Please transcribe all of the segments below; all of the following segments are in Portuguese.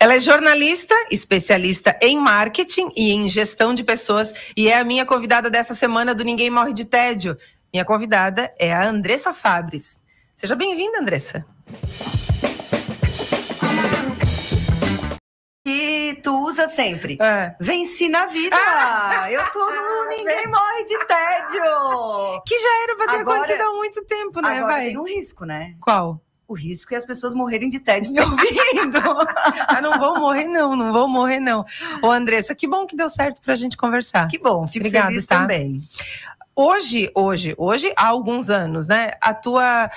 Ela é jornalista, especialista em marketing e em gestão de pessoas e é a minha convidada dessa semana do Ninguém Morre de Tédio. Minha convidada é a Andressa Fabres. Seja bem-vinda, Andressa. E tu usa sempre. É. Venci na vida. Ah! eu tô no Ninguém Morre de Tédio. Que já era pra ter agora, acontecido há muito tempo, né? Agora Vai. tem um risco, né? Qual? o risco é as pessoas morrerem de tédio me ouvindo. ah, não vou morrer, não, não vou morrer, não. Ô, Andressa, que bom que deu certo para a gente conversar. Que bom, fico Obrigada, feliz tá? também. Hoje, hoje, hoje, há alguns anos, né? A tua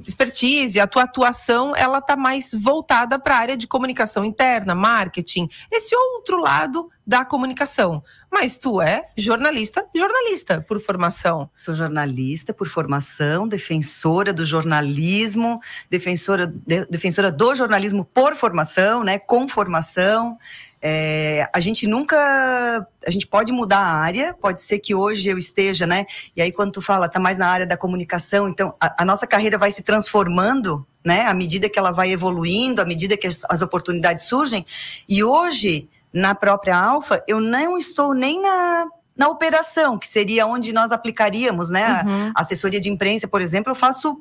expertise, a tua atuação, ela está mais voltada para a área de comunicação interna, marketing, esse outro lado da comunicação. Mas tu é jornalista, jornalista por formação. Sou jornalista por formação, defensora do jornalismo, defensora, de, defensora do jornalismo por formação, né, com formação. É, a gente nunca. A gente pode mudar a área, pode ser que hoje eu esteja, né? E aí, quando tu fala, tá mais na área da comunicação, então a, a nossa carreira vai se transformando, né? À medida que ela vai evoluindo, à medida que as, as oportunidades surgem. E hoje, na própria Alfa, eu não estou nem na na operação, que seria onde nós aplicaríamos, né? Uhum. A assessoria de imprensa, por exemplo, eu faço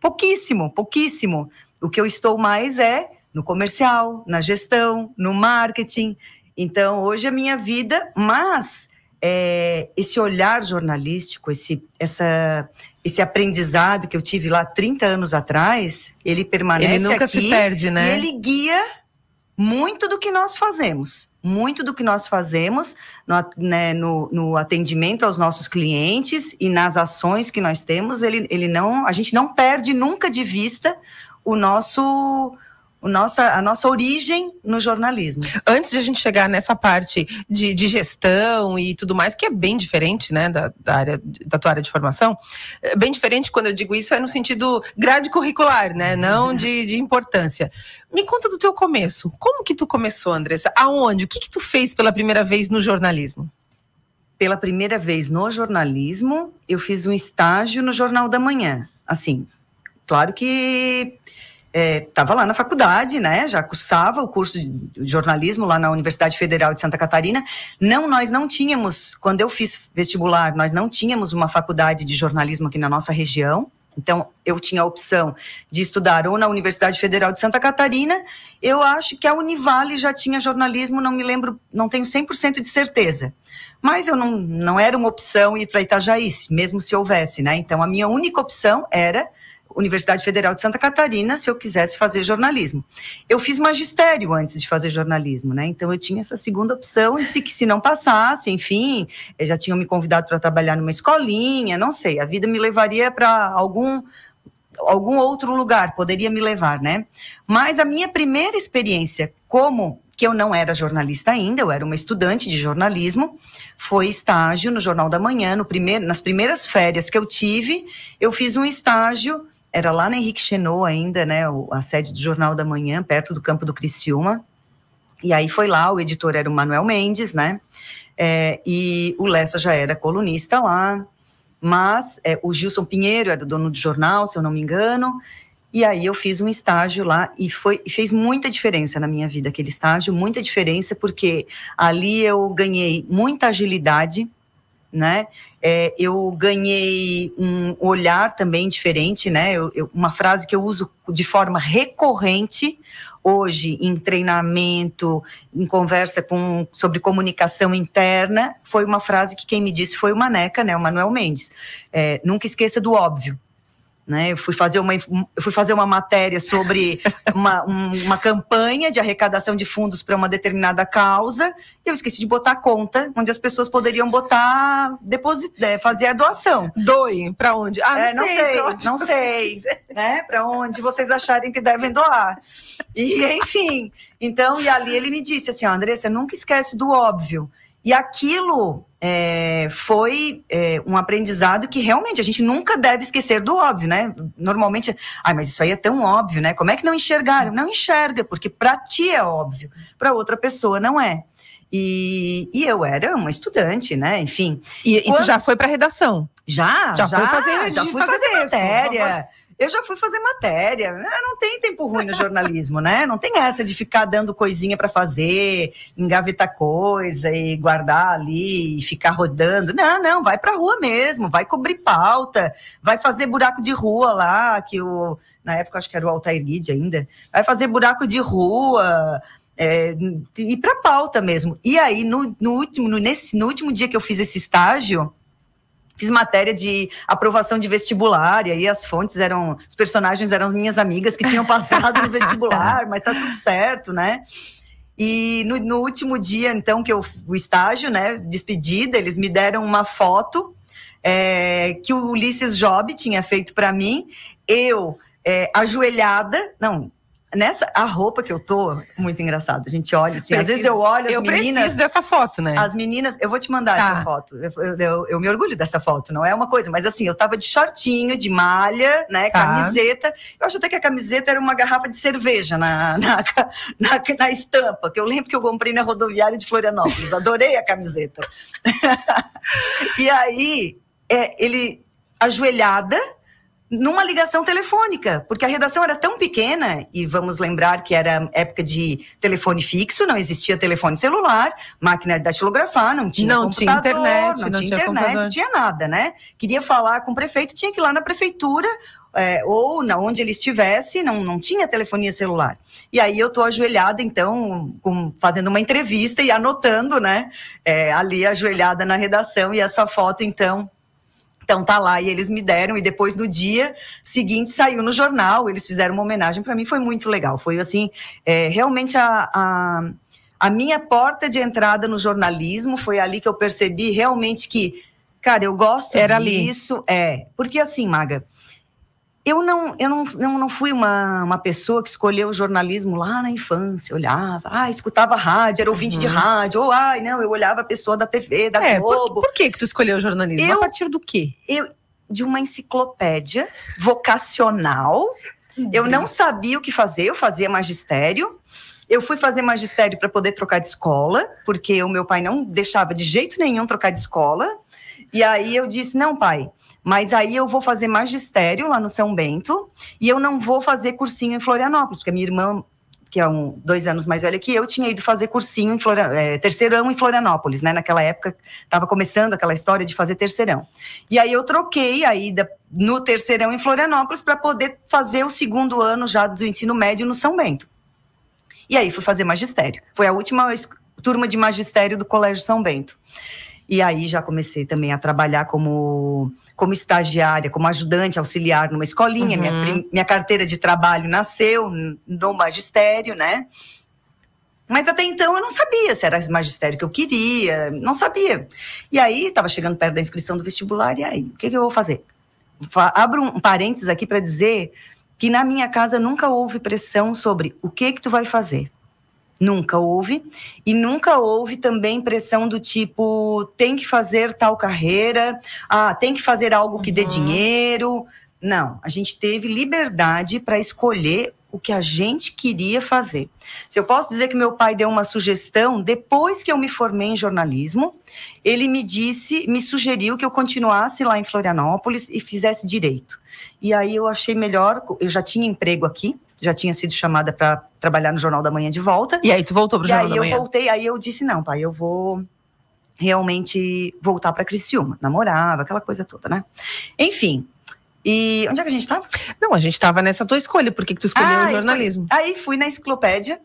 pouquíssimo, pouquíssimo. O que eu estou mais é no comercial, na gestão, no marketing. Então, hoje é minha vida, mas é, esse olhar jornalístico, esse, essa, esse aprendizado que eu tive lá 30 anos atrás, ele permanece ele nunca aqui se perde, né? E ele guia muito do que nós fazemos, muito do que nós fazemos no, né, no, no, atendimento aos nossos clientes e nas ações que nós temos, ele, ele não, a gente não perde nunca de vista o nosso o nossa, a nossa origem no jornalismo. Antes de a gente chegar nessa parte de, de gestão e tudo mais, que é bem diferente, né, da, da, área, da tua área de formação, é bem diferente quando eu digo isso é no sentido grade curricular, né, não de, de importância. Me conta do teu começo. Como que tu começou, Andressa? Aonde? O que que tu fez pela primeira vez no jornalismo? Pela primeira vez no jornalismo, eu fiz um estágio no Jornal da Manhã. Assim, claro que estava é, lá na faculdade, né? Já cursava o curso de jornalismo lá na Universidade Federal de Santa Catarina. Não, nós não tínhamos, quando eu fiz vestibular, nós não tínhamos uma faculdade de jornalismo aqui na nossa região. Então, eu tinha a opção de estudar ou na Universidade Federal de Santa Catarina, eu acho que a Univale já tinha jornalismo, não me lembro, não tenho 100% de certeza. Mas eu não, não era uma opção ir para Itajaí, mesmo se houvesse, né? Então, a minha única opção era Universidade Federal de Santa Catarina se eu quisesse fazer jornalismo. Eu fiz magistério antes de fazer jornalismo, né? Então eu tinha essa segunda opção, e se, que se não passasse, enfim, eh, já tinham me convidado para trabalhar numa escolinha, não sei, a vida me levaria para algum algum outro lugar, poderia me levar, né? Mas a minha primeira experiência como que eu não era jornalista ainda, eu era uma estudante de jornalismo, foi estágio no Jornal da Manhã, no primeiro, nas primeiras férias que eu tive, eu fiz um estágio era lá na Henrique Chenot ainda, né, a sede do Jornal da Manhã, perto do campo do Criciúma. E aí foi lá, o editor era o Manuel Mendes, né? É, e o Lessa já era colunista lá, mas é, o Gilson Pinheiro era o dono do jornal, se eu não me engano. E aí eu fiz um estágio lá e foi fez muita diferença na minha vida aquele estágio, muita diferença porque ali eu ganhei muita agilidade né? É, eu ganhei um olhar também diferente, né? Eu, eu, uma frase que eu uso de forma recorrente hoje em treinamento, em conversa com, sobre comunicação interna, foi uma frase que quem me disse foi o Maneca, né? O Manuel Mendes. É, nunca esqueça do óbvio. Né? Eu, fui fazer uma, eu fui fazer uma matéria sobre uma, um, uma campanha de arrecadação de fundos para uma determinada causa e eu esqueci de botar a conta onde as pessoas poderiam botar, deposit, é, fazer a doação. Doem para onde? Ah, não, é, não sei, não sei. Né? Para onde vocês acharem que devem doar. E enfim, então, e ali ele me disse assim, Andressa, nunca esquece do óbvio. E aquilo é, foi é, um aprendizado que realmente a gente nunca deve esquecer do óbvio, né? Normalmente, ai, ah, mas isso aí é tão óbvio, né? Como é que não enxergaram? Não enxerga, porque para ti é óbvio, para outra pessoa não é. E, e, eu era uma estudante, né? Enfim. E, Quando... e tu já foi para redação? Já, já, já, fazer, já fui fazer, fazer matéria. Eu já fui fazer matéria. Não tem tempo ruim no jornalismo, né? Não tem essa de ficar dando coisinha para fazer, engavetar coisa e guardar ali e ficar rodando. Não, não, vai pra rua mesmo, vai cobrir pauta, vai fazer buraco de rua lá, que o. Na época acho que era o Altair Guide ainda. Vai fazer buraco de rua, é, ir para pauta mesmo. E aí, no, no último, no, nesse, no último dia que eu fiz esse estágio, fiz matéria de aprovação de vestibular, e aí as fontes eram, os personagens eram minhas amigas que tinham passado no vestibular, mas tá tudo certo, né? E no, no, último dia, então, que eu o estágio, né, despedida, eles me deram uma foto é, que o Ulisses Job tinha feito para mim. Eu é, ajoelhada, não, Nessa, a roupa que eu tô, muito engraçada. A gente olha assim. Preciso, às vezes eu olho as eu meninas. Eu preciso dessa foto, né? As meninas, eu vou te mandar tá. essa foto. Eu, eu, eu, me orgulho dessa foto, não é uma coisa, mas assim, eu tava de shortinho, de malha, né? Tá. Camiseta. Eu acho até que a camiseta era uma garrafa de cerveja na, na, na, na estampa, que eu lembro que eu comprei na rodoviária de Florianópolis. Adorei a camiseta. e aí, é, ele ajoelhada numa ligação telefônica, porque a redação era tão pequena, e vamos lembrar que era época de telefone fixo, não existia telefone celular, máquina de datilografar, não tinha não computador, tinha internet, não, não tinha, internet, não tinha nada, né? Queria falar com o prefeito, tinha que ir lá na prefeitura, é, ou na onde ele estivesse, não, não tinha telefonia celular. E aí eu estou ajoelhada, então, com, fazendo uma entrevista e anotando, né, é, ali ajoelhada na redação, e essa foto, então, então tá lá e eles me deram e depois no dia seguinte saiu no jornal, eles fizeram uma homenagem para mim, foi muito legal, foi assim é, realmente a, a, a minha porta de entrada no jornalismo foi ali que eu percebi realmente que cara eu gosto Era disso, ali. é porque assim Maga eu não, eu não, não, não fui uma, uma pessoa que escolheu o jornalismo lá na infância, olhava, ah, escutava rádio, era ouvinte uhum. de rádio, ou ai, não, eu olhava a pessoa da TV, da é, Globo. Por, por, que que tu escolheu o jornalismo? Eu, a partir do quê? Eu, de uma enciclopédia vocacional. Eu não sabia o que fazer, eu fazia magistério. Eu fui fazer magistério para poder trocar de escola, porque o meu pai não deixava de jeito nenhum trocar de escola. E aí eu disse: não, pai, mas aí eu vou fazer magistério lá no São Bento e eu não vou fazer cursinho em Florianópolis, porque minha irmã, que é um, dois anos mais velha que eu, tinha ido fazer cursinho em Florian, é, terceirão em Florianópolis, né? Naquela época estava começando aquela história de fazer terceirão. E aí eu troquei a ida no terceirão em Florianópolis para poder fazer o segundo ano já do ensino médio no São Bento. E aí fui fazer magistério. Foi a última turma de magistério do Colégio São Bento. E aí já comecei também a trabalhar como como estagiária, como ajudante auxiliar numa escolinha, uhum. minha, minha carteira de trabalho nasceu no magistério, né? Mas até então eu não sabia se era magistério que eu queria, não sabia. E aí estava chegando perto da inscrição do vestibular, e aí, o que, que eu vou fazer? Abro um parênteses aqui para dizer que na minha casa nunca houve pressão sobre o que que tu vai fazer. Nunca houve. E nunca houve também pressão do tipo tem que fazer tal carreira, ah, tem que fazer algo que dê uhum. dinheiro. Não, a gente teve liberdade para escolher o que a gente queria fazer. Se eu posso dizer que meu pai deu uma sugestão, depois que eu me formei em jornalismo, ele me disse, me sugeriu que eu continuasse lá em Florianópolis e fizesse direito. E aí eu achei melhor, eu já tinha emprego aqui, já tinha sido chamada para trabalhar no Jornal da Manhã de volta. E aí tu voltou pro Jornal da Manhã? E aí eu voltei, aí eu disse, não, pai, eu vou realmente voltar para Criciúma. Namorava, aquela coisa toda, né? Enfim, e onde é que a gente estava? Tá? Não, a gente estava nessa tua escolha, porque que tu escolheu ah, o jornalismo. Escolhi. Aí fui na enciclopédia.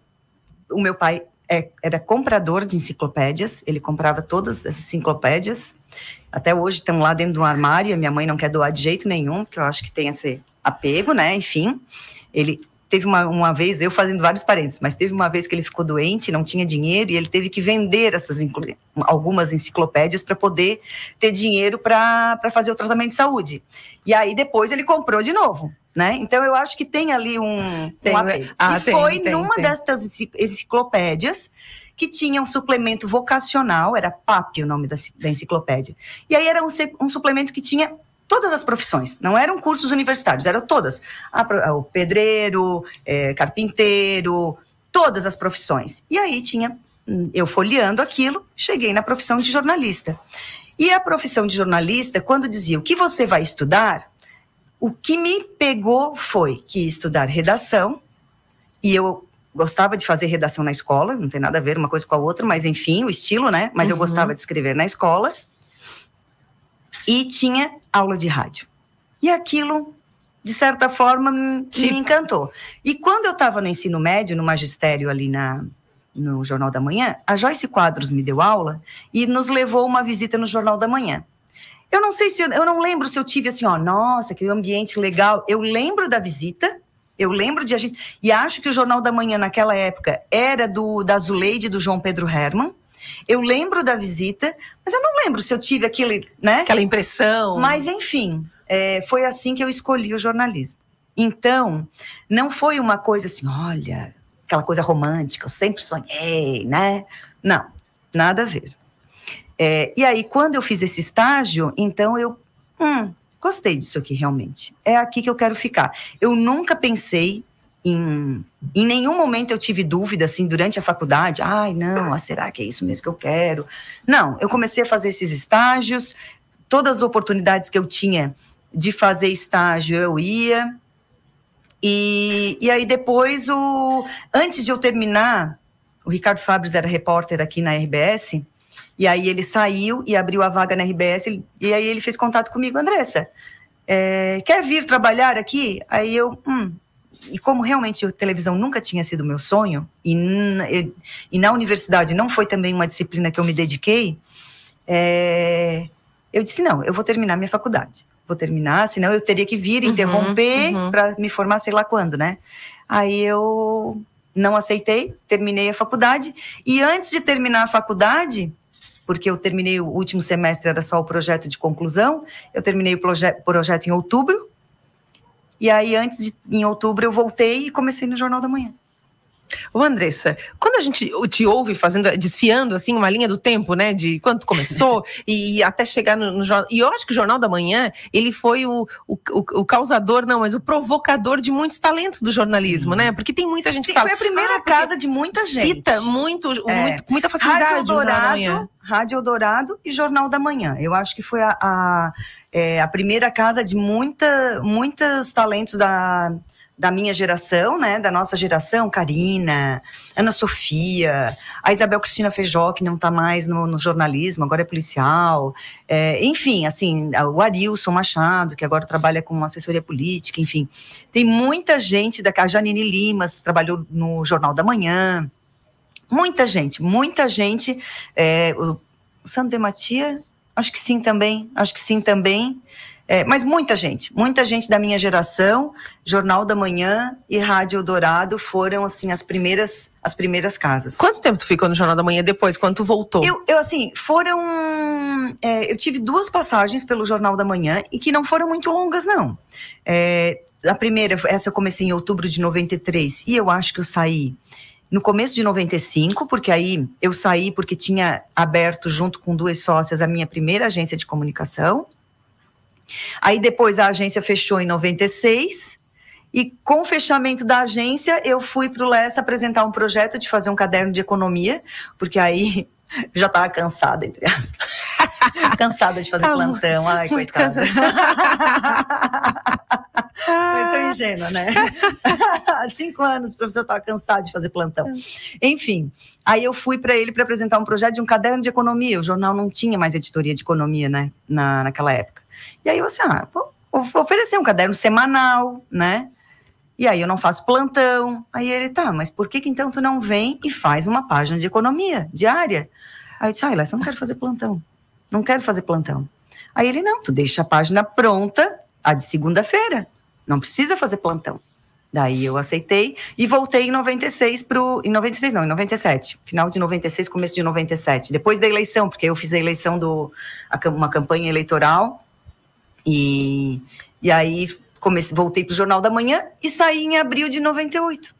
O meu pai é, era comprador de enciclopédias, ele comprava todas essas enciclopédias. Até hoje estão lá dentro de um armário, a minha mãe não quer doar de jeito nenhum, porque eu acho que tem esse apego, né? Enfim, ele teve uma, uma vez, eu fazendo vários parênteses, mas teve uma vez que ele ficou doente, não tinha dinheiro e ele teve que vender essas algumas enciclopédias para poder ter dinheiro para fazer o tratamento de saúde. E aí depois ele comprou de novo. Né? Então eu acho que tem ali um, tem, um né? ah, e tem, foi tem, numa destas enciclopédias que tinha um suplemento vocacional, era PAP o nome da, da enciclopédia. E aí era um, um suplemento que tinha todas as profissões, não eram cursos universitários, eram todas. A, o pedreiro, é, carpinteiro, todas as profissões. E aí tinha, hum, eu folheando aquilo, cheguei na profissão de jornalista. E a profissão de jornalista, quando dizia o que você vai estudar, o que me pegou foi que estudar redação, e eu gostava de fazer redação na escola, não tem nada a ver uma coisa com a outra, mas enfim, o estilo, né? Mas uhum. eu gostava de escrever na escola. E tinha aula de rádio. E aquilo, de certa forma, tipo. me encantou. E quando eu estava no ensino médio, no magistério ali na, no Jornal da Manhã, a Joyce Quadros me deu aula e nos levou uma visita no Jornal da Manhã. Eu não sei se eu não lembro se eu tive assim, ó, nossa, que ambiente legal. Eu lembro da visita, eu lembro de a gente e acho que o Jornal da Manhã naquela época era do da Zuleide do João Pedro Herman. Eu lembro da visita, mas eu não lembro se eu tive aquele, né? Aquela impressão. Mas, enfim, é, foi assim que eu escolhi o jornalismo. Então, não foi uma coisa assim, olha, aquela coisa romântica, eu sempre sonhei, né? Não, nada a ver. É, e aí, quando eu fiz esse estágio, então eu. Hum, gostei disso aqui realmente. É aqui que eu quero ficar. Eu nunca pensei em, em nenhum momento eu tive dúvida, assim, durante a faculdade, ai, não, ah, será que é isso mesmo que eu quero? Não, eu comecei a fazer esses estágios, todas as oportunidades que eu tinha de fazer estágio eu ia, e, e aí depois, o, antes de eu terminar, o Ricardo Fabres era repórter aqui na RBS, e aí ele saiu e abriu a vaga na RBS, e aí ele fez contato comigo, Andressa, é, quer vir trabalhar aqui? Aí eu, hum, e como realmente a televisão nunca tinha sido meu sonho, e, e na universidade não foi também uma disciplina que eu me dediquei, é, eu disse: não, eu vou terminar minha faculdade. Vou terminar, senão eu teria que vir, uhum, interromper, uhum. para me formar, sei lá quando, né? Aí eu não aceitei, terminei a faculdade. E antes de terminar a faculdade, porque eu terminei o último semestre, era só o projeto de conclusão, eu terminei o proje projeto em outubro e aí, antes de em outubro, eu voltei e comecei no Jornal da Manhã. Ô Andressa, quando a gente te ouve fazendo, desfiando assim uma linha do tempo, né, de quando começou e até chegar no, no jornal, e eu acho que o Jornal da Manhã, ele foi o, o, o causador, não, mas o provocador de muitos talentos do jornalismo, Sim. né, porque tem muita gente Sim, que fala... foi a primeira ah, casa de muita gente. Cita muito, é. muito com muita facilidade Rádio Dourado, Rádio Dourado e Jornal da Manhã. Eu acho que foi a, a, é, a primeira casa de muita, muitos talentos da da minha geração, né, da nossa geração, Karina, Ana Sofia, a Isabel Cristina Feijó, que não está mais no, no, jornalismo, agora é policial, é, enfim, assim, o Arilson Machado, que agora trabalha com assessoria política, enfim, tem muita gente, da, a Janine Limas trabalhou no Jornal da Manhã, muita gente, muita gente, é, o, o Sandro Matia, acho que sim também, acho que sim também, é, mas muita gente, muita gente da minha geração, Jornal da Manhã e Rádio Dourado foram assim as primeiras, as primeiras casas. Quanto tempo tu ficou no Jornal da Manhã depois? Quando voltou? Eu, eu assim, foram, é, eu tive duas passagens pelo Jornal da Manhã e que não foram muito longas não. É, a primeira, essa eu comecei em outubro de 93 e eu acho que eu saí no começo de 95, porque aí eu saí porque tinha aberto junto com duas sócias a minha primeira agência de comunicação. Aí depois a agência fechou em 96. E com o fechamento da agência, eu fui para o Lessa apresentar um projeto de fazer um caderno de economia, porque aí já estava cansada, entre aspas. cansada de fazer tá plantão. Ai, coitada. Muito ah. ingênua, né? Cinco anos, o professor estava cansado de fazer plantão. É. Enfim, aí eu fui para ele para apresentar um projeto de um caderno de economia. O jornal não tinha mais editoria de economia, né? Na, naquela época. E aí você, assim, ah, oferecer um caderno semanal, né? E aí eu não faço plantão. Aí ele, tá, mas por que, que então tu não vem e faz uma página de economia diária? Aí eu disse, ah, Laís, eu não quero fazer plantão. Não quero fazer plantão. Aí ele, não, tu deixa a página pronta a de segunda-feira. Não precisa fazer plantão. Daí eu aceitei e voltei em 96 o em 96 não, em 97, final de 96, começo de 97, depois da eleição, porque eu fiz a eleição do uma campanha eleitoral e, e aí comecei, voltei para o Jornal da Manhã e saí em abril de 98.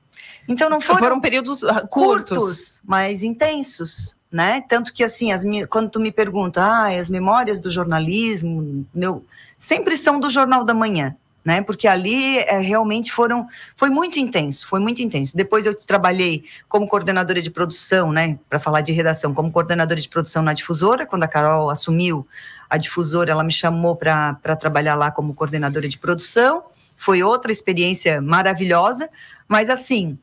Então não foram, foram períodos ah, curtos. curtos, mas intensos, né? Tanto que assim, as minhas, quando tu me pergunta, ah, as memórias do jornalismo, meu, sempre são do Jornal da Manhã né? Porque ali é, realmente foram, foi muito intenso, foi muito intenso. Depois eu trabalhei como coordenadora de produção, né? Para falar de redação, como coordenadora de produção na difusora, quando a Carol assumiu a difusora, ela me chamou para trabalhar lá como coordenadora de produção. Foi outra experiência maravilhosa, mas assim,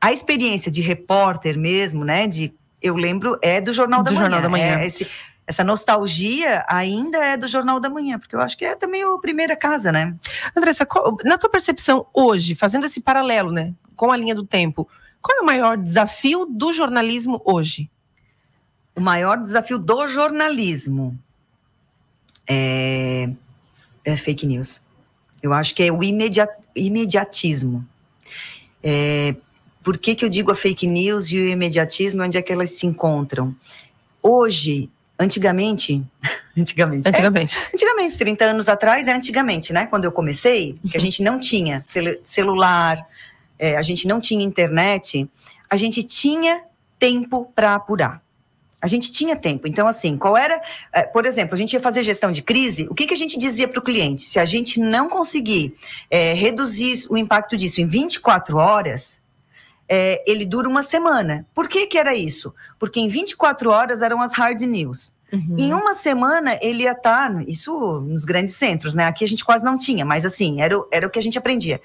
a experiência de repórter mesmo, né? De eu lembro é do Jornal do da Jornal Manhã. Da Manhã. É esse, essa nostalgia ainda é do Jornal da Manhã, porque eu acho que é também a primeira casa, né? Andressa, qual, na tua percepção hoje, fazendo esse paralelo, né, com a linha do tempo, qual é o maior desafio do jornalismo hoje? O maior desafio do jornalismo é, é fake news. Eu acho que é o imediat, imediatismo. É, por que, que eu digo a fake news e o imediatismo, onde é que elas se encontram? Hoje, Antigamente, antigamente, antigamente, é, antigamente, 30 anos atrás é antigamente, né? Quando eu comecei, que a gente não tinha cel celular, é, a gente não tinha internet, a gente tinha tempo para apurar. A gente tinha tempo. Então, assim, qual era. É, por exemplo, a gente ia fazer gestão de crise, o que, que a gente dizia para o cliente? Se a gente não conseguir é, reduzir o impacto disso em 24 horas, é, ele dura uma semana. Por que, que era isso? Porque em 24 horas eram as hard news. Uhum. Em uma semana ele ia estar, tá, isso nos grandes centros, né? Aqui a gente quase não tinha, mas assim, era, era o que a gente aprendia.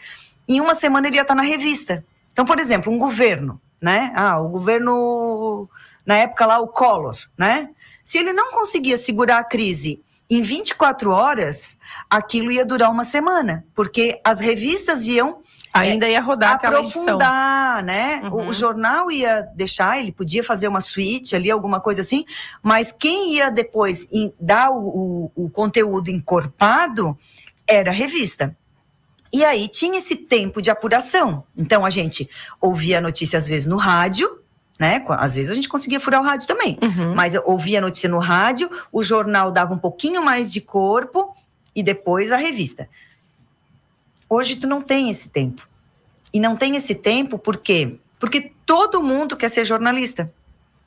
Em uma semana ele ia estar tá na revista. Então, por exemplo, um governo, né? Ah, o governo, na época lá, o Collor, né? Se ele não conseguia segurar a crise em 24 horas, aquilo ia durar uma semana, porque as revistas iam Ainda ia rodar aquela aprofundar, edição. né? Uhum. O, o, jornal ia deixar, ele podia fazer uma suíte ali, alguma coisa assim, mas quem ia depois dar o, o, o conteúdo encorpado era a revista. E aí tinha esse tempo de apuração. Então a gente ouvia a notícia às vezes no rádio, né? Às vezes a gente conseguia furar o rádio também, uhum. mas ouvia a notícia no rádio, o jornal dava um pouquinho mais de corpo e depois a revista. Hoje tu não tem esse tempo. E não tem esse tempo por quê? Porque todo mundo quer ser jornalista.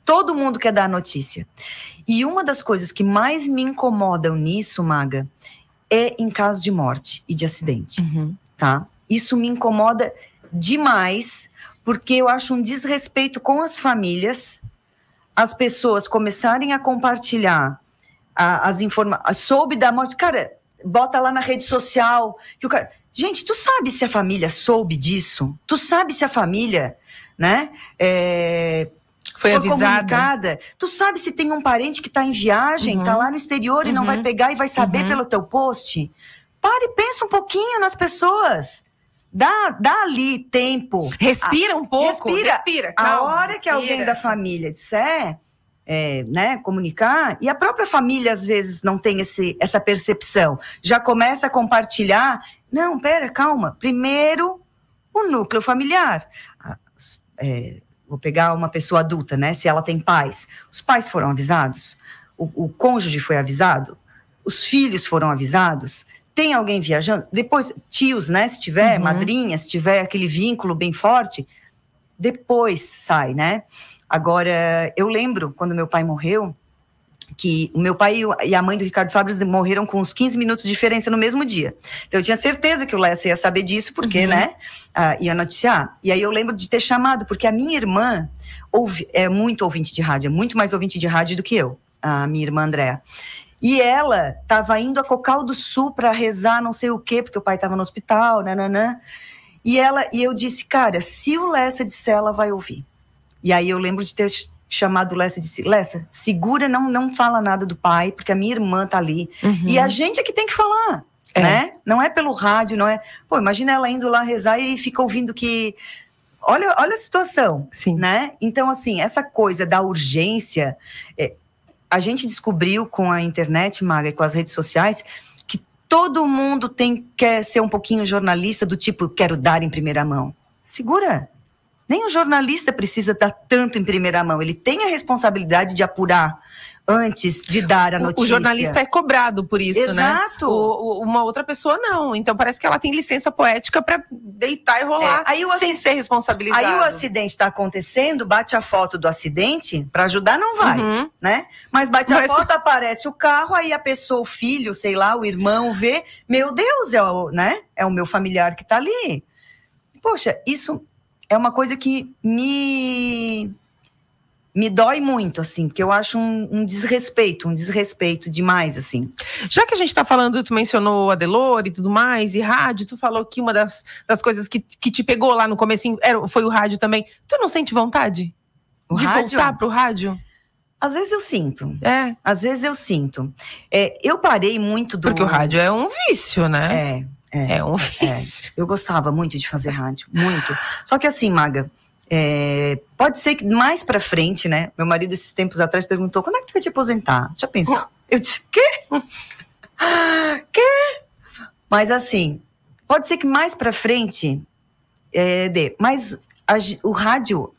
Todo mundo quer dar notícia. E uma das coisas que mais me incomodam nisso, Maga, é em caso de morte e de acidente, uhum. tá? Isso me incomoda demais, porque eu acho um desrespeito com as famílias, as pessoas começarem a compartilhar a, as informações. Soube da morte, cara, bota lá na rede social que o cara Gente, tu sabe se a família soube disso? Tu sabe se a família, né? É, foi, avisada? comunicada. Tu sabe se tem um parente que está em viagem, está uhum. lá no exterior uhum. e não vai uhum. pegar e vai saber uhum. pelo teu post? Para e pensa um pouquinho nas pessoas. Dá, dá ali tempo. Respira um pouco. Respira. respira calma, a hora respira. que alguém da família disser, é, né, comunicar, e a própria família às vezes não tem esse, essa percepção. Já começa a compartilhar não, pera, calma. Primeiro, o núcleo familiar. Ah, é, vou pegar uma pessoa adulta, né? Se ela tem pais. Os pais foram avisados? O, o cônjuge foi avisado? Os filhos foram avisados? Tem alguém viajando? Depois, tios, né? Se tiver, uhum. madrinha, se tiver aquele vínculo bem forte, depois sai, né? Agora, eu lembro quando meu pai morreu, que o meu pai e a mãe do Ricardo Fabres morreram com uns 15 minutos de diferença no mesmo dia. Então eu tinha certeza que o Lessa ia saber disso, porque, uhum. né, ah, ia noticiar. E aí eu lembro de ter chamado, porque a minha irmã ouve, é muito ouvinte de rádio, é muito mais ouvinte de rádio do que eu, a minha irmã Andréa. E ela estava indo a Cocal do Sul para rezar não sei o quê, porque o pai estava no hospital, nananã. E ela e eu disse, cara, se o Lessa disser, ela vai ouvir. E aí eu lembro de ter chamado Lessa disse: Lessa, segura, não, não fala nada do pai, porque a minha irmã tá ali. Uhum. E a gente é que tem que falar. É. Né? Não é pelo rádio, não é. Pô, imagina ela indo lá rezar e fica ouvindo que. Olha, olha a situação. Sim. Né? Então, assim, essa coisa da urgência. É, a gente descobriu com a internet, Maga, e com as redes sociais, que todo mundo tem quer ser um pouquinho jornalista do tipo, quero dar em primeira mão. Segura. Nem o jornalista precisa estar tanto em primeira mão, ele tem a responsabilidade de apurar antes de dar a notícia. O jornalista é cobrado por isso, Exato. né? Exato. Uma outra pessoa não. Então parece que ela tem licença poética para deitar e rolar é, aí o sem ac... ser responsabilizado. Aí o acidente está acontecendo, bate a foto do acidente, para ajudar não vai, uhum. né? Mas bate Mas... a foto, aparece o carro, aí a pessoa, o filho, sei lá, o irmão vê, meu Deus, é o, né? é o meu familiar que está ali. Poxa, isso é uma coisa que me me dói muito, assim, porque eu acho um, um, desrespeito, um desrespeito demais, assim. Já que a gente está falando, tu mencionou a Delore e tudo mais, e rádio, tu falou que uma das, das coisas que, que te pegou lá no começo foi o rádio também. Tu não sente vontade o de rádio? voltar pro rádio? Às vezes eu sinto. É. Às vezes eu sinto. É, eu parei muito do. Porque o rádio é um vício, né? É. É, é um é. vício. É. Eu gostava muito de fazer rádio, muito. Só que assim, Maga, é, pode ser que mais pra frente, né? Meu marido, esses tempos atrás, perguntou: quando é que tu vai te aposentar? Já pensou? Uh. Eu disse: quê? quê? Mas assim, pode ser que mais pra frente é, dê. Mas a, o rádio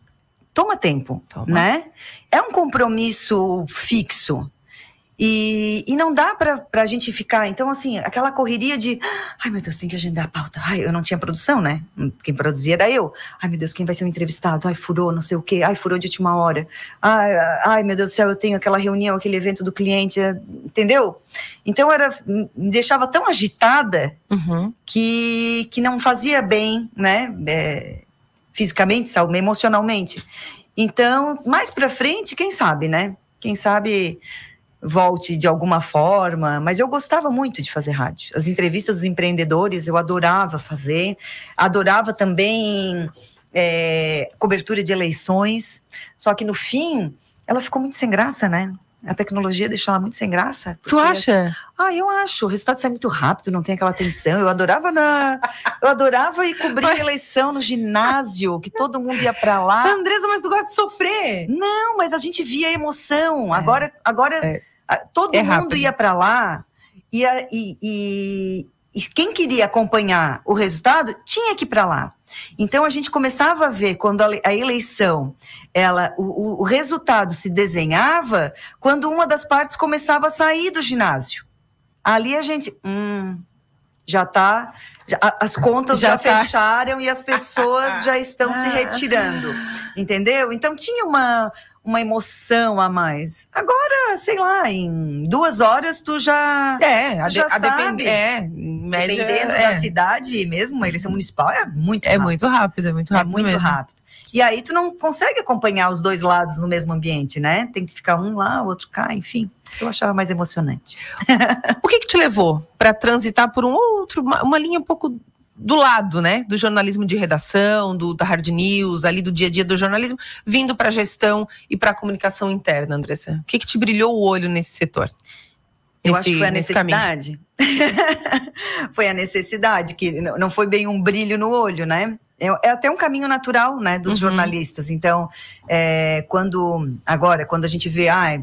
toma tempo, toma. né? É um compromisso fixo. E, e não dá para a gente ficar. Então, assim, aquela correria de. Ai, meu Deus, tem que agendar a pauta. Ai, eu não tinha produção, né? Quem produzia era eu. Ai, meu Deus, quem vai ser o entrevistado? Ai, furou, não sei o quê. Ai, furou de última hora. Ai, ai meu Deus do céu, eu tenho aquela reunião, aquele evento do cliente. Entendeu? Então, era, me deixava tão agitada uhum. que, que não fazia bem, né? É, fisicamente, emocionalmente. Então, mais para frente, quem sabe, né? Quem sabe volte de alguma forma, mas eu gostava muito de fazer rádio. As entrevistas dos empreendedores eu adorava fazer, adorava também é, cobertura de eleições, só que no fim ela ficou muito sem graça, né? A tecnologia deixou ela muito sem graça. Tu acha? Assim, ah, eu acho. O resultado sai muito rápido, não tem aquela tensão. Eu adorava na, eu adorava ir cobrir mas... eleição no ginásio, que todo mundo ia para lá. Andresa, mas tu gosta de sofrer? Não, mas a gente via emoção. É. Agora, agora é. Todo é mundo ia né? para lá e, e, e quem queria acompanhar o resultado tinha que ir para lá. Então a gente começava a ver quando a eleição, ela, o, o, resultado se desenhava quando uma das partes começava a sair do ginásio. Ali a gente, hum, já está as contas já, já tá. fecharam e as pessoas já estão se ah. retirando, entendeu? Então tinha uma uma emoção a mais. Agora, sei lá, em duas horas tu já é, tu a já a sabe. Depend é, média, dependendo é. da cidade mesmo, eleição municipal é muito é muito rápido, é muito é rápido. É muito mesmo. rápido. E aí tu não consegue acompanhar os dois lados no mesmo ambiente, né? Tem que ficar um lá, o outro cá, enfim. Eu achava mais emocionante. o que, que te levou para transitar por um outro, uma, uma, linha um pouco do lado, né, do jornalismo de redação, do da hard news, ali do dia a dia do jornalismo, vindo para a gestão e para a comunicação interna, Andressa? O que, que te brilhou o olho nesse setor? Eu Esse, acho que foi a necessidade. foi a necessidade, que não foi bem um brilho no olho, né? É, é, até um caminho natural né, dos uhum. jornalistas. Então, é, quando agora, quando a gente vê, ah,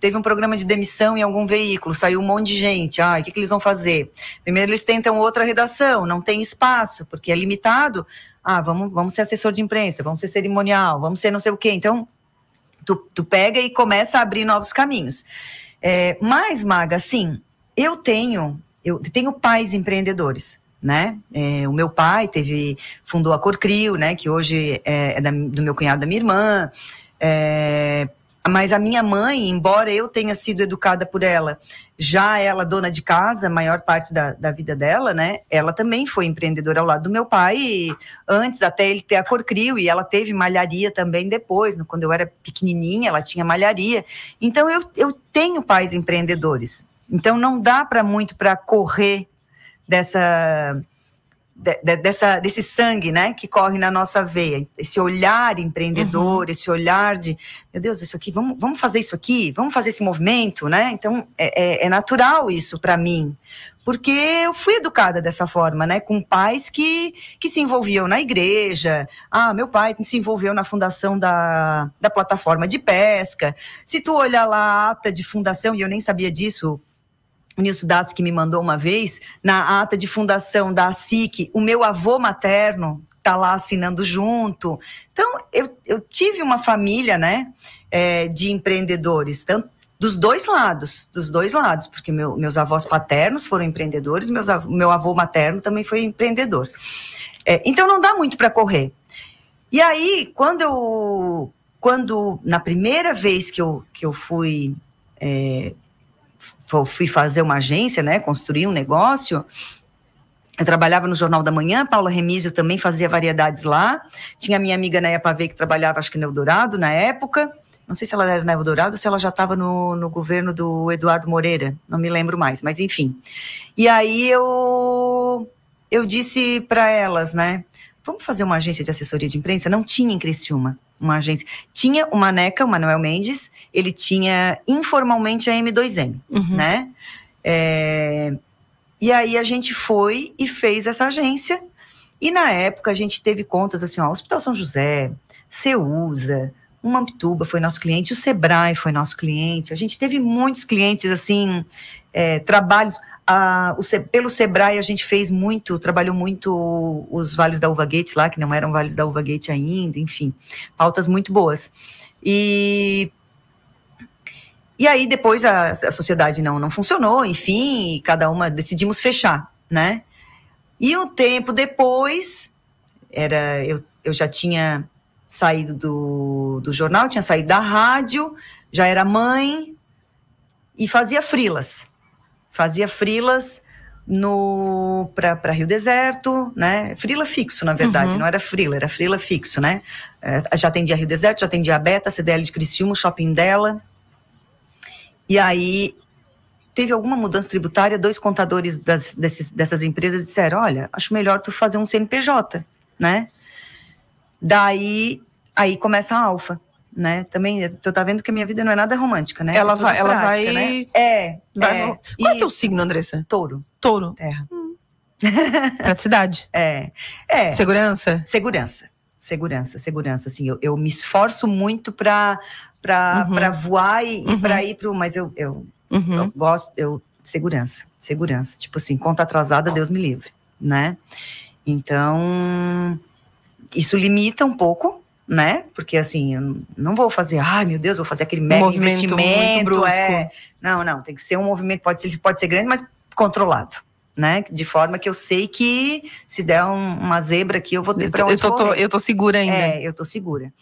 teve um programa de demissão em algum veículo, saiu um monte de gente, ah, o que, que eles vão fazer? Primeiro eles tentam outra redação, não tem espaço, porque é limitado. Ah, vamos, vamos ser assessor de imprensa, vamos ser cerimonial, vamos ser não sei o quê. Então, tu, tu pega e começa a abrir novos caminhos. É, mas, Maga, assim, eu tenho, eu tenho pais empreendedores né? É, o meu pai teve, fundou a Corcrio, né? Que hoje é, é da, do meu cunhado da minha irmã. É, mas a minha mãe, embora eu tenha sido educada por ela, já ela dona de casa, a maior parte da, da vida dela, né? Ela também foi empreendedora ao lado do meu pai, antes até ele ter a Corcrio, e ela teve malharia também depois, quando eu era pequenininha, ela tinha malharia. Então eu, eu tenho pais empreendedores. Então não dá para muito para correr dessa de, dessa, desse sangue, né, que corre na nossa veia, esse olhar empreendedor, uhum. esse olhar de, meu Deus, isso aqui, vamos, vamos fazer isso aqui, vamos fazer esse movimento, né? Então é, é, é natural isso para mim, porque eu fui educada dessa forma, né, com pais que, que se envolviam na igreja. Ah, meu pai se envolveu na fundação da, da plataforma de pesca. Se tu olhar lá a ata de fundação e eu nem sabia disso o Nilson Dassi que me mandou uma vez, na ata de fundação da SIC, o meu avô materno está lá assinando junto. Então, eu, eu tive uma família, né, é, de empreendedores, tanto dos dois lados, dos dois lados, porque meu, meus avós paternos foram empreendedores, meus, meu avô materno também foi empreendedor. É, então, não dá muito para correr. E aí, quando eu, quando, na primeira vez que eu, que eu fui é, fui fazer uma agência, né, construir um negócio, eu trabalhava no Jornal da Manhã, Paula Remísio também fazia variedades lá. Tinha minha amiga Neia Pavê, que trabalhava, acho que no Eldorado, na época. Não sei se ela era na Eldorado ou se ela já estava no, no governo do Eduardo Moreira. Não me lembro mais, mas enfim. E aí eu, eu disse para elas, né? vamos fazer uma agência de assessoria de imprensa? Não tinha em Criciúma uma agência. Tinha o Maneca, o Manuel Mendes, ele tinha informalmente a M2M, uhum. né? É, e aí a gente foi e fez essa agência. E na época a gente teve contas assim, ó, Hospital São José, Ceusa, uma Mamptuba foi nosso cliente, o Sebrae foi nosso cliente. A gente teve muitos clientes assim, é, trabalhos o, pelo Sebrae a gente fez muito, trabalhou muito os vales da Uva Gate lá, que não eram vales da Uva Gate ainda, enfim, pautas muito boas. E e aí depois a, a sociedade não não funcionou, enfim, cada uma decidimos fechar, né? E um tempo depois era eu, eu já tinha saído do, do jornal, tinha saído da rádio, já era mãe e fazia frilas fazia frilas no para Rio Deserto, né? Frila fixo, na verdade, uhum. não era frila, era frila fixo, né? É, já atendia Rio Deserto, já atendia a Beta, CDL de Criciúma, shopping dela. E aí teve alguma mudança tributária, dois contadores das, desses, dessas empresas disseram: "Olha, acho melhor tu fazer um CNPJ", né? Daí aí começa a alfa né? Também, tu tá vendo que a minha vida não é nada romântica, né? Ela é vai, prática, ela vai. Né? É. Vai é no... Qual é teu signo, Andressa? Touro. Touro. Terra. Hum. Praticidade. É. É. Segurança? Segurança. Segurança, segurança. Assim, eu, eu me esforço muito pra, pra, uhum. Pra voar e, uhum. pra ir pro. Mas eu, eu, uhum. eu gosto. Eu, segurança, segurança. Tipo assim, conta atrasada, Deus me livre, né? Então, isso limita um pouco, né? Porque assim, eu não vou fazer, ai meu Deus, vou fazer aquele mega um investimento. É. Não, não, tem que ser um movimento, pode ser, pode ser grande, mas controlado. Né? De forma que eu sei que se der um, uma zebra aqui, eu vou ter para onde eu tô, tô, eu tô segura ainda. É, eu tô segura.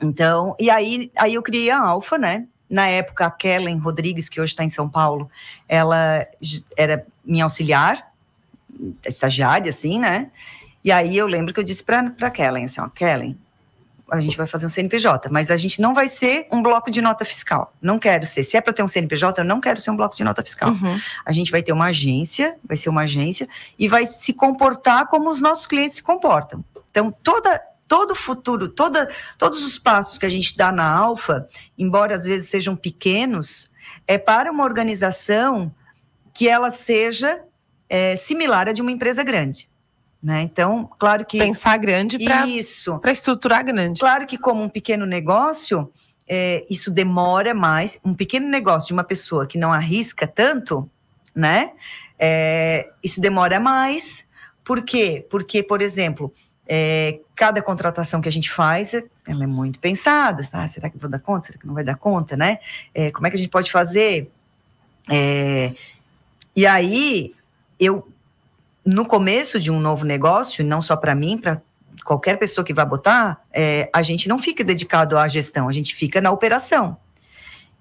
Então, e aí, aí eu criei a Alfa, né? Na época, a Kellen Rodrigues, que hoje está em São Paulo, ela era minha auxiliar, estagiária, assim, né? E aí eu lembro que eu disse para Kellen, assim, ó, Kellen, a gente vai fazer um CNPJ, mas a gente não vai ser um bloco de nota fiscal. Não quero ser. Se é para ter um CNPJ, eu não quero ser um bloco de nota fiscal. Uhum. A gente vai ter uma agência, vai ser uma agência e vai se comportar como os nossos clientes se comportam. Então, toda todo o futuro, toda, todos os passos que a gente dá na Alfa, embora às vezes sejam pequenos, é para uma organização que ela seja é, similar à de uma empresa grande. Né? Então, claro que. Pensar grande para. Isso. Para estruturar grande. Claro que, como um pequeno negócio, é, isso demora mais. Um pequeno negócio de uma pessoa que não arrisca tanto, né? É, isso demora mais. Por quê? Porque, por exemplo, é, cada contratação que a gente faz, ela é muito pensada. Ah, será que eu vou dar conta? Será que não vai dar conta, né? É, como é que a gente pode fazer? É, e aí, eu no começo de um novo negócio, não só para mim, para qualquer pessoa que vai botar, é, a gente não fica dedicado à gestão, a gente fica na operação.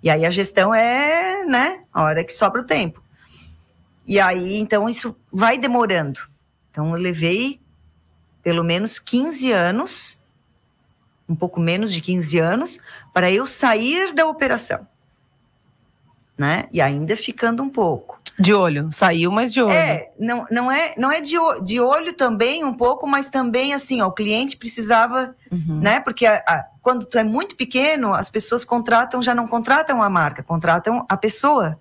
E aí a gestão é, né, a hora que sobra o tempo. E aí, então, isso vai demorando. Então, eu levei pelo menos 15 anos, um pouco menos de 15 anos, para eu sair da operação. Né? E ainda ficando um pouco. De olho, saiu, mas de olho. É, não, não é, não é de, de olho também um pouco, mas também assim, ó, o cliente precisava, uhum. né? Porque a, a, quando tu é muito pequeno, as pessoas contratam, já não contratam a marca, contratam a pessoa.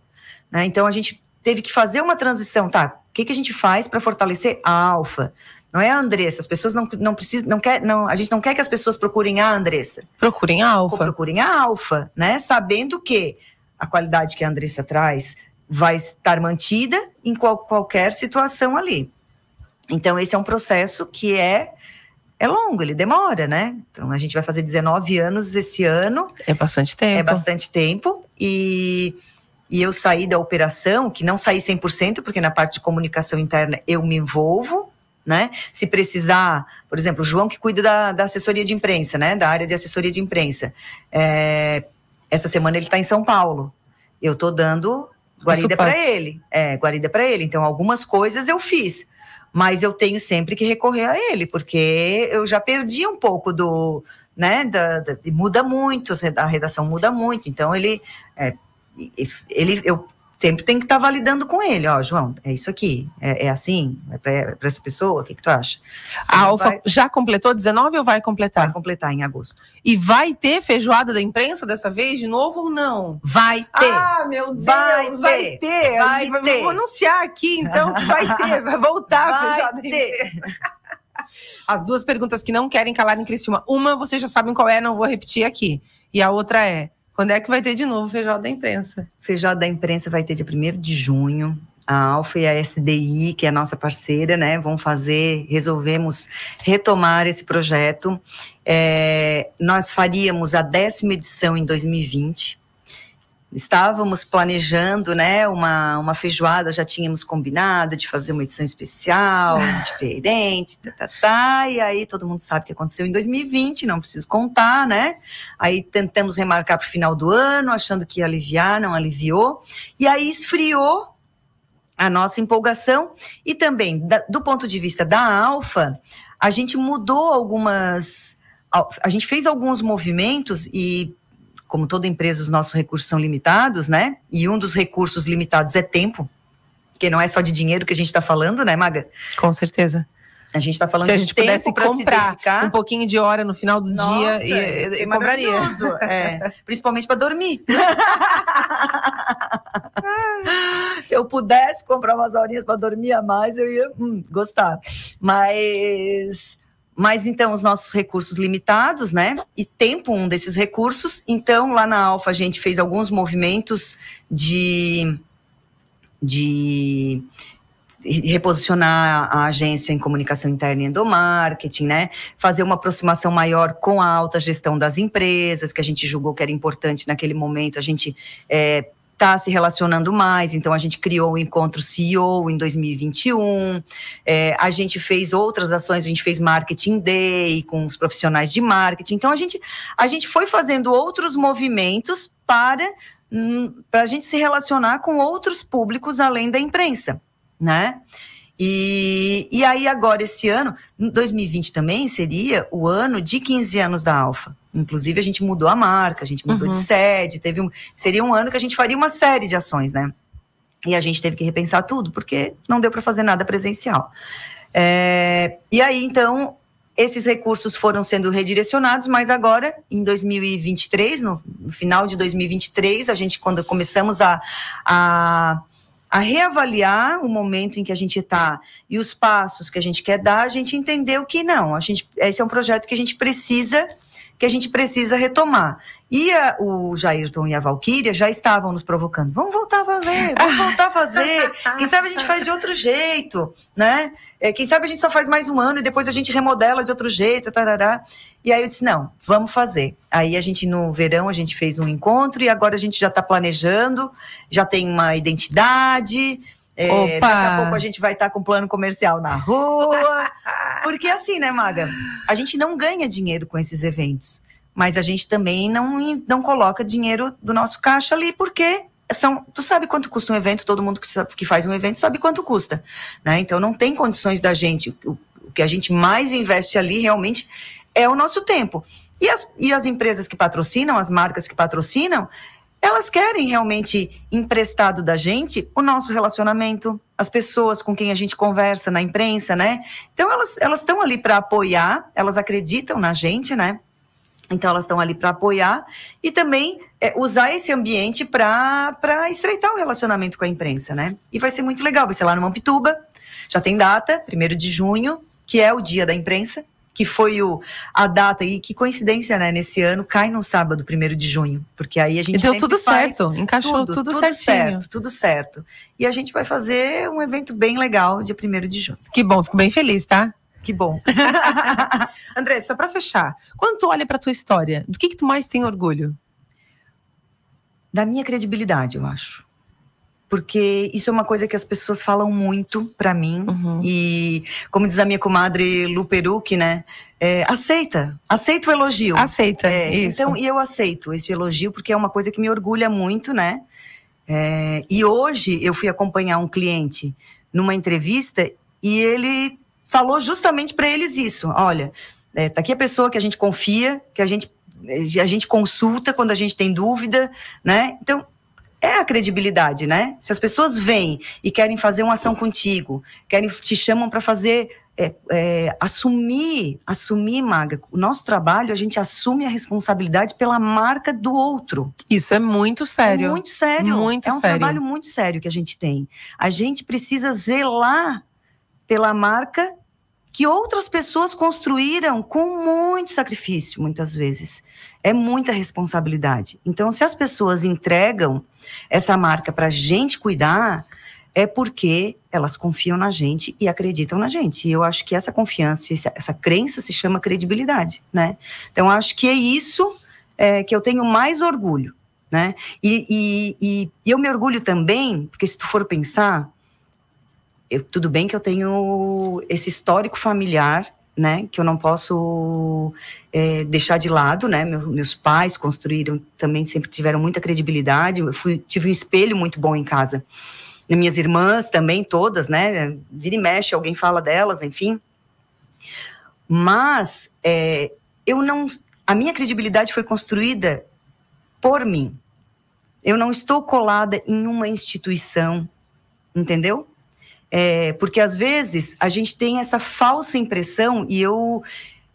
Né? Então a gente teve que fazer uma transição, tá? O que, que a gente faz para fortalecer a alfa? Não é a Andressa. As pessoas não, não precisam, não quer, não, a gente não quer que as pessoas procurem a Andressa. Procurem a alfa. Procurem a alfa, né? Sabendo que a qualidade que a Andressa traz, vai estar mantida em qual, qualquer situação ali. Então, esse é um processo que é, é longo, ele demora, né? Então, a gente vai fazer 19 anos esse ano. É bastante tempo. É bastante tempo. E, e eu saí da operação, que não saí 100%, porque na parte de comunicação interna eu me envolvo, né? Se precisar, por exemplo, o João que cuida da, da assessoria de imprensa, né? Da área de assessoria de imprensa. É, essa semana ele está em São Paulo. Eu estou dando Guarida é para ele. É, guarida para ele. Então, algumas coisas eu fiz. Mas eu tenho sempre que recorrer a ele, porque eu já perdi um pouco do. Né, da, da muda muito, a redação muda muito. Então, ele. É, ele eu sempre tem que estar tá validando com ele, ó, João, é isso aqui, é, é assim, é para é essa pessoa, o que, que tu acha? A ele Alfa vai... já completou 19 ou vai completar? Vai completar em agosto. E vai ter feijoada da imprensa dessa vez de novo ou não? Vai ter. Ah, meu Deus, vai, vai ter. ter. Vai eu, ter. Vou anunciar aqui então que vai ter, vai voltar vai a feijoada ter. da imprensa. As duas perguntas que não querem calar em Cristina. Uma, vocês já sabem qual é, não vou repetir aqui. E a outra é: quando é que vai ter de novo o feijoada da imprensa? Feijoada da imprensa vai ter dia 1 de junho. A Alfa e a SDI, que é a nossa parceira, né, vão fazer, resolvemos retomar esse projeto. É, nós faríamos a décima edição em 2020, estávamos planejando, né, uma, uma feijoada, já tínhamos combinado de fazer uma edição especial, diferente, tá, tá, tá, e aí todo mundo sabe o que aconteceu em 2020, não preciso contar, né? Aí tentamos remarcar para o final do ano, achando que ia aliviar, não aliviou, e aí esfriou a nossa empolgação e também da, do ponto de vista da Alfa, a gente mudou algumas a gente fez alguns movimentos e como toda empresa, os nossos recursos são limitados, né? E um dos recursos limitados é tempo, porque não é só de dinheiro que a gente está falando, né, Maga? Com certeza. A gente está falando se a gente de pudesse comprar um pouquinho de hora no final do Nossa, dia, e, é e compraria. É, principalmente para dormir. se eu pudesse comprar umas horinhas para dormir a mais, eu ia hum, gostar. Mas mas então, os nossos recursos limitados, né? E tempo um desses recursos. Então, lá na Alfa, a gente fez alguns movimentos de. de reposicionar a agência em comunicação interna e endomarketing, né? Fazer uma aproximação maior com a alta gestão das empresas, que a gente julgou que era importante naquele momento. A gente é, está se relacionando mais, então a gente criou o Encontro CEO em 2021, é, a gente fez outras ações, a gente fez Marketing Day com os profissionais de marketing, então a gente, a gente foi fazendo outros movimentos para, hum, para a gente se relacionar com outros públicos além da imprensa, né? E, e aí agora esse ano, 2020 também seria o ano de 15 anos da Alfa. Inclusive, a gente mudou a marca, a gente mudou uhum. de sede, teve um, seria um ano que a gente faria uma série de ações, né? E a gente teve que repensar tudo, porque não deu para fazer nada presencial. É, e aí, então, esses recursos foram sendo redirecionados, mas agora, em 2023, no, no final de 2023, a gente, quando começamos a, a, a reavaliar o momento em que a gente está e os passos que a gente quer dar, a gente entendeu que não, a gente, esse é um projeto que a gente precisa que a gente precisa retomar. E a, o Jairton e a Valquíria já estavam nos provocando. Vamos voltar a fazer, vamos voltar a fazer. Quem sabe a gente faz de outro jeito, né? É, quem sabe a gente só faz mais um ano e depois a gente remodela de outro jeito, tarará. E aí eu disse, não, vamos fazer. Aí a gente, no verão, a gente fez um encontro e agora a gente já está planejando, já tem uma identidade, é, daqui a pouco a gente vai estar tá com plano comercial na rua. Porque é assim, né, Maga? A gente não ganha dinheiro com esses eventos. Mas a gente também não, não coloca dinheiro do nosso caixa ali, porque são, tu sabe quanto custa um evento, todo mundo que, que faz um evento sabe quanto custa, né? Então não tem condições da gente, o, o, que a gente mais investe ali realmente é o nosso tempo. E as, e as empresas que patrocinam, as marcas que patrocinam, elas querem realmente emprestado da gente o nosso relacionamento, as pessoas com quem a gente conversa na imprensa, né? Então elas elas estão ali para apoiar, elas acreditam na gente, né? Então elas estão ali para apoiar e também é, usar esse ambiente para estreitar o relacionamento com a imprensa, né? E vai ser muito legal, vai ser lá no Mampituba, já tem data, 1 de junho, que é o dia da imprensa, que foi o, a data, e que coincidência, né? Nesse ano cai no sábado, primeiro de junho, porque aí a gente. Então, e deu tudo certo, encaixou tudo, tudo, tudo certinho. certo. Tudo certo. E a gente vai fazer um evento bem legal dia primeiro de junho. Que bom, fico bem feliz, tá? Que bom. Andressa, para fechar, quando tu olha para tua história, do que, que tu mais tem orgulho? Da minha credibilidade, eu acho porque isso é uma coisa que as pessoas falam muito para mim. Uhum. E, como diz a minha comadre Lu Peruc, né? É, aceita, aceita o elogio. Aceita, é, isso. Então, e eu aceito esse elogio, porque é uma coisa que me orgulha muito, né? É, e hoje eu fui acompanhar um cliente numa entrevista e ele falou justamente para eles isso. Olha, é, tá aqui a pessoa que a gente confia, que a gente, a gente consulta quando a gente tem dúvida, né? Então, é a credibilidade, né? Se as pessoas vêm e querem fazer uma ação contigo, querem te chamam para fazer é, é, assumir, assumir, Maga, o nosso trabalho, a gente assume a responsabilidade pela marca do outro. Isso é muito sério. É muito sério. Muito é um sério. trabalho muito sério que a gente tem. A gente precisa zelar pela marca que outras pessoas construíram com muito sacrifício, muitas vezes é muita responsabilidade. Então, se as pessoas entregam essa marca para a gente cuidar, é porque elas confiam na gente e acreditam na gente. E eu acho que essa confiança, essa crença se chama credibilidade, né? Então, acho que é isso é, que eu tenho mais orgulho, né? E, e, e, eu me orgulho também, porque se tu for pensar, eu, tudo bem que eu tenho esse histórico familiar né, que eu não posso é, deixar de lado, né, meus, meus, pais construíram, também sempre tiveram muita credibilidade, eu fui, tive um espelho muito bom em casa, minhas irmãs também, todas, né, vira e mexe, alguém fala delas, enfim, mas é, eu não, a minha credibilidade foi construída por mim, eu não estou colada em uma instituição, entendeu? É, porque às vezes a gente tem essa falsa impressão, e eu,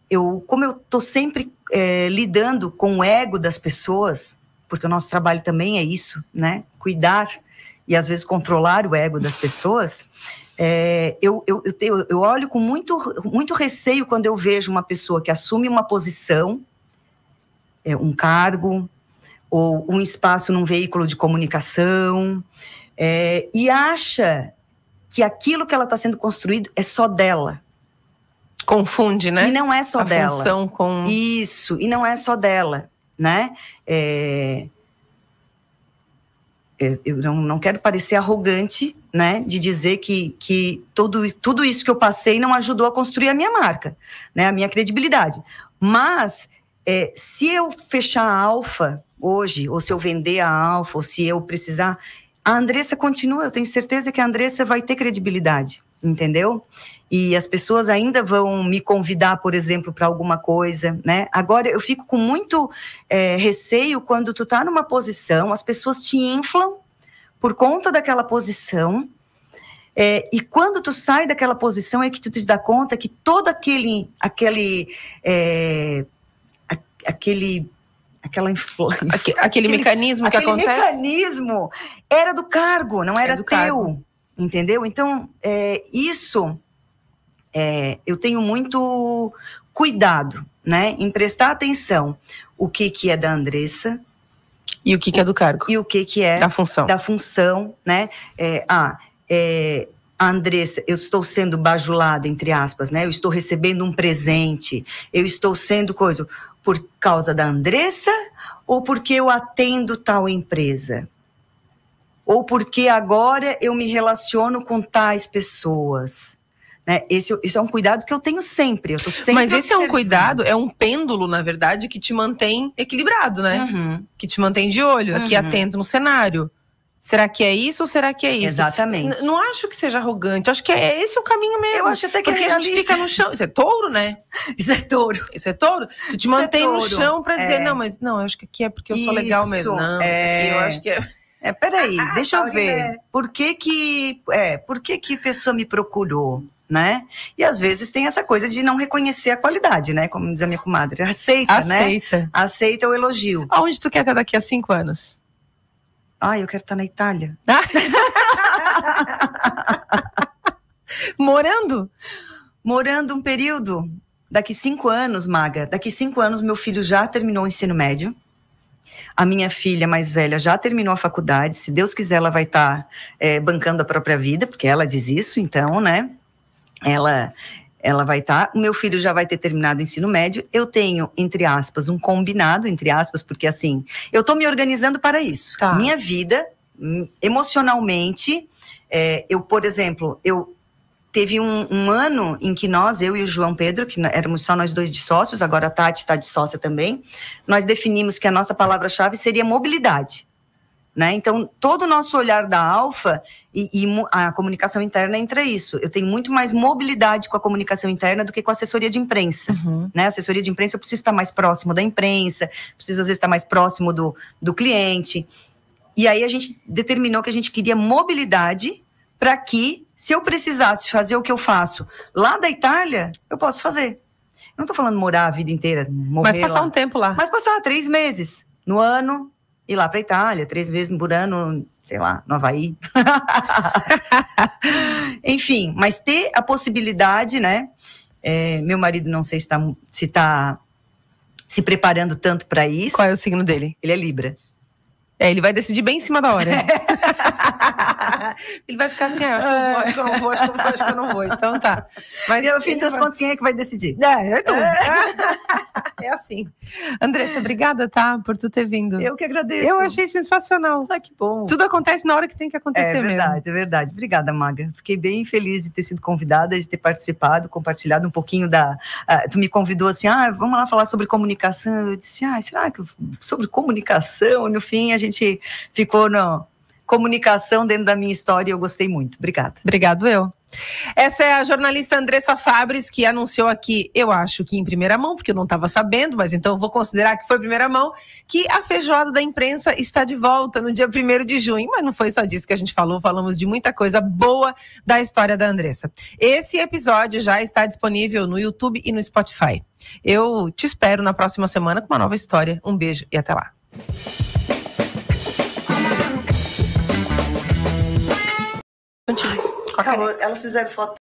eu como eu estou sempre é, lidando com o ego das pessoas, porque o nosso trabalho também é isso, né? Cuidar e às vezes controlar o ego das pessoas. É, eu, eu, eu, eu olho com muito, muito receio quando eu vejo uma pessoa que assume uma posição, é, um cargo, ou um espaço num veículo de comunicação, é, e acha que aquilo que ela está sendo construído é só dela. Confunde, né? E não é só a dela. Função com... Isso, e não é só dela, né? É... é eu não, não quero parecer arrogante, né? De dizer que, que todo, tudo isso que eu passei não ajudou a construir a minha marca, né? A minha credibilidade. Mas, é, se eu fechar a alfa hoje, ou se eu vender a alfa, ou se eu precisar a Andressa continua, eu tenho certeza que a Andressa vai ter credibilidade, entendeu? E as pessoas ainda vão me convidar, por exemplo, para alguma coisa, né? Agora, eu fico com muito é, receio quando tu tá numa posição, as pessoas te inflam por conta daquela posição, é, e quando tu sai daquela posição é que tu te dá conta que todo aquele, aquele, é, aquele aquela aquele, aquele, mecanismo aquele que acontece. Aquele mecanismo era do cargo, não era é teu, cargo. entendeu? Então é, isso é, eu tenho muito cuidado, né, em prestar atenção o que que é da Andressa e o que que é do cargo e o que que é da função, da função, né? É, ah, é, a Andressa, eu estou sendo bajulada, entre aspas, né? Eu estou recebendo um presente, eu estou sendo coisa por causa da Andressa ou porque eu atendo tal empresa? Ou porque agora eu me relaciono com tais pessoas? Né? Esse, isso é um cuidado que eu tenho sempre. Eu tô sempre Mas esse é um cuidado, é um pêndulo, na verdade, que te mantém equilibrado, né? Uhum. Que te mantém de olho, uhum. aqui atento no cenário. Será que é isso ou será que é isso? Exatamente. N não acho que seja arrogante, acho que é, é esse o caminho mesmo. Eu acho até que é Porque é a gente fica no chão. Isso é touro, né? Isso é touro. Isso é touro. Tu te isso é mantém é no chão para dizer, não, mas não, eu acho que aqui é porque eu isso, sou legal mesmo. Não, é... eu acho que é. É, peraí, ah, deixa eu ver. Por que que, é, por que que pessoa me procurou, né? E às vezes tem essa coisa de não reconhecer a qualidade, né? Como diz a minha comadre, aceita, aceita. né? Aceita. Aceita o elogio. Aonde tu quer estar daqui a cinco anos? Ai, eu quero estar na Itália. morando, morando um período. Daqui cinco anos, Maga, daqui cinco anos meu filho já terminou o ensino médio. A minha filha mais velha já terminou a faculdade. Se Deus quiser, ela vai estar tá, é, bancando a própria vida, porque ela diz isso, então, né? Ela ela vai estar. Tá, meu filho já vai ter terminado o ensino médio. Eu tenho, entre aspas, um combinado, entre aspas, porque assim, eu estou me organizando para isso. Tá. Minha vida, hum, emocionalmente, é, eu, por exemplo, eu teve um, um, ano em que nós, eu e o João Pedro, que éramos só nós dois de sócios, agora a Tati está de sócia também, nós definimos que a nossa palavra-chave seria mobilidade. Né? Então, todo o nosso olhar da alfa e, e, a comunicação interna entra isso. Eu tenho muito mais mobilidade com a comunicação interna do que com a assessoria de imprensa. Uhum. Né? Assessoria de imprensa, eu preciso estar mais próximo da imprensa, preciso, às vezes, estar mais próximo do, do cliente. E aí, a gente determinou que a gente queria mobilidade para que, se eu precisasse fazer o que eu faço lá da Itália, eu posso fazer. Eu não estou falando morar a vida inteira, morrer Mas passar lá. um tempo lá. Mas passar três meses no ano, ir lá para Itália, três vezes por ano, sei lá, no Havaí. Enfim, mas ter a possibilidade, né? É, meu marido não sei se está se, tá se preparando tanto para isso. Qual é o signo dele? Ele é Libra. É, ele vai decidir bem em cima da hora. ele vai ficar assim, ah, eu acho que eu é. não vou, acho que eu não vou, acho que eu não vou. Então tá. Mas e no fim das vai... contas, quem é que vai decidir? É, é tu. É. é assim. Andressa, obrigada, tá? Por tu ter vindo. Eu que agradeço. Eu achei sensacional. Ah, que bom. Tudo acontece na hora que tem que acontecer é mesmo. É verdade, mesmo. é verdade. Obrigada, Maga. Fiquei bem feliz de ter sido convidada, de ter participado, compartilhado um pouquinho da... Uh, tu me convidou assim, ah, vamos lá falar sobre comunicação. Eu disse, ah, será que... Eu... Sobre comunicação, no fim, a gente ficou no comunicação dentro da minha história e eu gostei muito. Obrigada. Obrigado eu. Essa é a jornalista Andressa Fabres, que anunciou aqui, eu acho que em primeira mão, porque eu não estava sabendo, mas então vou considerar que foi primeira mão, que a feijoada da imprensa está de volta no dia 1 de junho. Mas não foi só disso que a gente falou, falamos de muita coisa boa da história da Andressa. Esse episódio já está disponível no YouTube e no Spotify. Eu te espero na próxima semana com uma nova história. Um beijo e até lá. Continue. Calor. Elas fizeram foto